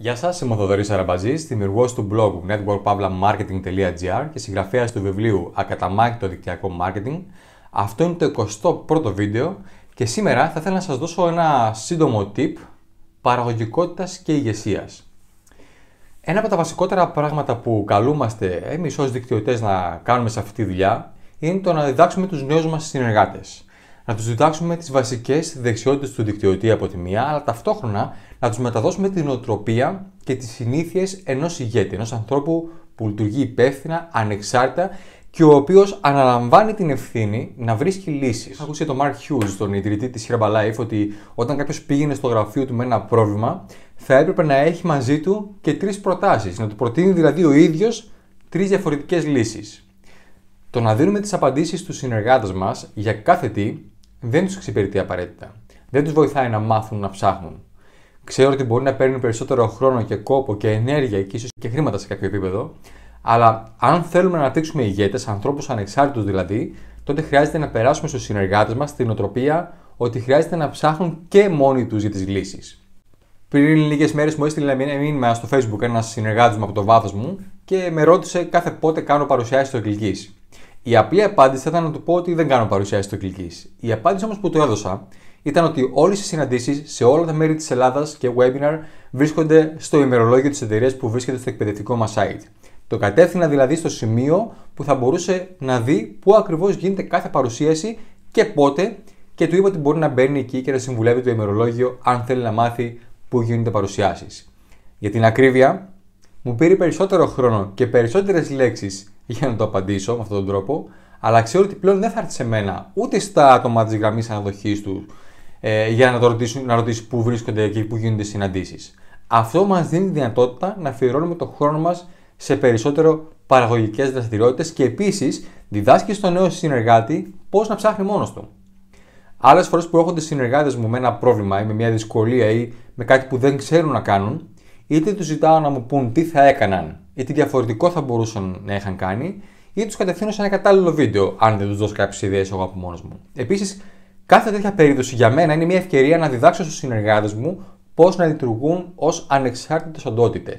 Γεια σας, είμαι ο Θοδωρής Αραμπαζή, δημιουργός του blog networkpavlamarketing.gr και συγγραφέας του βιβλίου Ακαταμάχητο Δικτυακό Μάρκετινγκ. Αυτό είναι το 21ο βίντεο και σήμερα θα ήθελα να σας δώσω ένα σύντομο tip παραγωγικότητας και ηγεσίας. Ένα από τα βασικότερα πράγματα που καλούμαστε εμείς ως δικτυωτές να κάνουμε σε αυτή τη δουλειά είναι το να διδάξουμε τους νέους μας συνεργάτες να τους διδάξουμε τις βασικές δεξιότητες του δικτυωτή από τη μία, αλλά ταυτόχρονα να τους μεταδώσουμε την οτροπία και τις συνήθειες ενός ηγέτη, ενός ανθρώπου που λειτουργεί υπεύθυνα, ανεξάρτητα και ο οποίος αναλαμβάνει την ευθύνη να βρίσκει λύσεις. Ακούσε τον Mark Hughes, τον ιδρυτή της Herbalife, ότι όταν κάποιος πήγαινε στο γραφείο του με ένα πρόβλημα, θα έπρεπε να έχει μαζί του και τρεις προτάσεις. Να του προτείνει δηλαδή ο ίδιος τρεις διαφορετικές λύσεις. Το να δίνουμε τις απαντήσεις στους συνεργάτες μας για κάθε τι δεν τους εξυπηρετεί απαραίτητα. Δεν τους βοηθάει να μάθουν να ψάχνουν. Ξέρω ότι μπορεί να παίρνουν περισσότερο χρόνο και κόπο και ενέργεια και ίσως και χρήματα σε κάποιο επίπεδο, αλλά αν θέλουμε να αναπτύξουμε ηγέτες, ανθρώπους ανεξάρτητους δηλαδή, τότε χρειάζεται να περάσουμε στους συνεργάτες μας την οτροπία ότι χρειάζεται να ψάχνουν και μόνοι τους για τις λύσεις. Πριν λίγες μέρες μου έστειλε ένα μήνυμα στο Facebook ένας συνεργάτης μου από το βάθος μου και με ρώτησε κάθε πότε κάνω παρουσιάσεις στο εκκληγή. Η απλή απάντηση θα ήταν να του πω ότι δεν κάνω παρουσιάσεις στο κλική. Η απάντηση όμως που του έδωσα ήταν ότι όλες οι συναντήσεις σε όλα τα μέρη της Ελλάδας και webinar βρίσκονται στο ημερολόγιο της εταιρείας που βρίσκεται στο εκπαιδευτικό μας site. Το κατεύθυνα δηλαδή στο σημείο που θα μπορούσε να δει πού ακριβώς γίνεται κάθε παρουσίαση και πότε και του είπα ότι μπορεί να μπαίνει εκεί και να συμβουλεύει το ημερολόγιο αν θέλει να μάθει πού γίνονται παρουσιάσεις. Για την ακρίβεια, μου πήρε περισσότερο χρόνο και περισσότερες λέξεις για να το απαντήσω με αυτόν τον τρόπο, αλλά ξέρω ότι πλέον δεν θα έρθει σε μένα ούτε στα άτομα της γραμμής αναδοχής του ε, για να, το ρωτήσουν, να ρωτήσει πού βρίσκονται και πού γίνονται συναντήσεις. Αυτό μας δίνει τη δυνατότητα να αφιερώνουμε τον χρόνο μας σε περισσότερο παραγωγικές δραστηριότητες και επίσης διδάσκει στον νέο συνεργάτη πώς να ψάχνει μόνος του. Άλλες φορές που έρχονται συνεργάτες μου με ένα πρόβλημα ή με μια δυσκολία ή με κάτι που δεν ξέρουν να κάνουν, είτε τους ζητάω να μου πούν τι θα έκαναν ή τι διαφορετικό θα μπορούσαν να είχαν κάνει, ή τους κατευθύνω σε ένα κατάλληλο βίντεο, αν δεν τους δώσω κάποιες ιδέες εγώ από μόνος μου. Επίσης, κάθε τέτοια περίπτωση για μένα είναι μια ευκαιρία να διδάξω στους συνεργάτες μου πώς να λειτουργούν ως ανεξάρτητες οντότητες.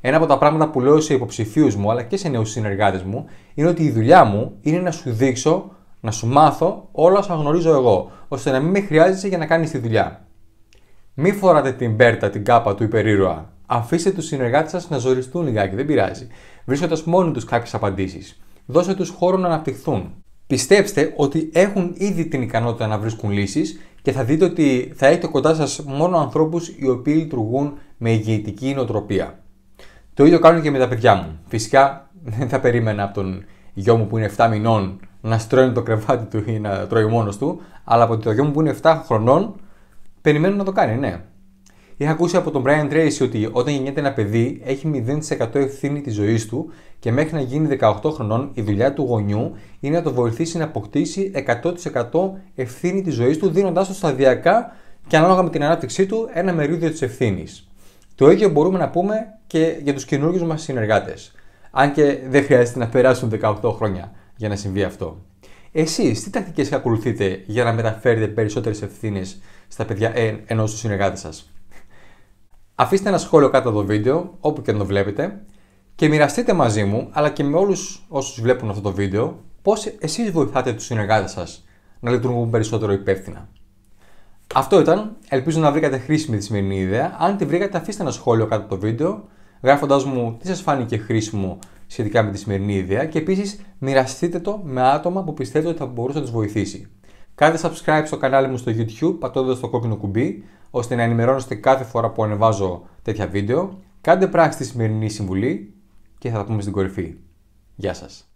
Ένα από τα πράγματα που λέω σε υποψηφίους μου αλλά και σε νέους συνεργάτες μου είναι ότι η δουλειά μου είναι να σου δείξω, να σου μάθω όλα όσα γνωρίζω εγώ, ώστε να μην με χρειάζεσαι για να κάνεις τη δουλειά. Μη φοράτε την πέρτα, την κάπα του υπερήρωα. Αφήστε τους συνεργάτες σας να ζοριστούν λιγάκι, δεν πειράζει. Βρίσκοντας μόνοι τους κάποιες απαντήσεις. Δώσε τους χώρο να αναπτυχθούν. Πιστέψτε ότι έχουν ήδη την ικανότητα να βρίσκουν λύσεις και θα δείτε ότι θα έχετε κοντά σας μόνο ανθρώπους οι οποίοι λειτουργούν με ηγετική νοοτροπία. Το ίδιο κάνω και με τα παιδιά μου. Φυσικά δεν θα περίμενα από τον γιο μου που είναι 7 μηνών να στρώνει το κρεβάτι του ή να τρώει μόνος του, αλλά από το γιο μου που είναι 7 χρονών Περιμένουν να το κάνει, ναι. Είχα ακούσει από τον Brian Tracy ότι όταν γεννιέται ένα παιδί έχει 0% ευθύνη της ζωής του και μέχρι να γίνει 18 χρονών η δουλειά του γονιού είναι να το βοηθήσει να αποκτήσει 100% ευθύνη της ζωής του, δίνοντάς του σταδιακά και ανάλογα με την ανάπτυξή του ένα μερίδιο της ευθύνης. Το ίδιο μπορούμε να πούμε και για τους καινούριου μας συνεργάτες. Αν και δεν χρειάζεται να περάσουν 18 χρόνια για να συμβεί αυτό. Εσείς τι τακτικές ακολουθείτε για να μεταφέρετε περισσότερες ευθύνες στα παιδιά εν, ενός του συνεργάτε σας. Αφήστε ένα σχόλιο κάτω από το βίντεο, όπου και να το βλέπετε, και μοιραστείτε μαζί μου αλλά και με όλους όσους βλέπουν αυτό το βίντεο πώς εσείς βοηθάτε τους συνεργάτες σας να λειτουργούν περισσότερο υπεύθυνα. Αυτό ήταν. Ελπίζω να βρήκατε χρήσιμη τη σημερινή ιδέα. Αν τη βρήκατε, αφήστε ένα σχόλιο κάτω από το βίντεο, γράφοντάς μου τι σας φάνηκε χρήσιμο σχετικά με τη σημερινή ιδέα και επίσης μοιραστείτε το με άτομα που πιστεύετε ότι θα μπορούσε να τους βοηθήσει. Κάντε subscribe στο κανάλι μου στο YouTube πατώντας το κόκκινο κουμπί ώστε να ενημερώνεστε κάθε φορά που ανεβάζω τέτοια βίντεο. Κάντε πράξη τη σημερινή συμβουλή και θα τα πούμε στην κορυφή. Γεια σας.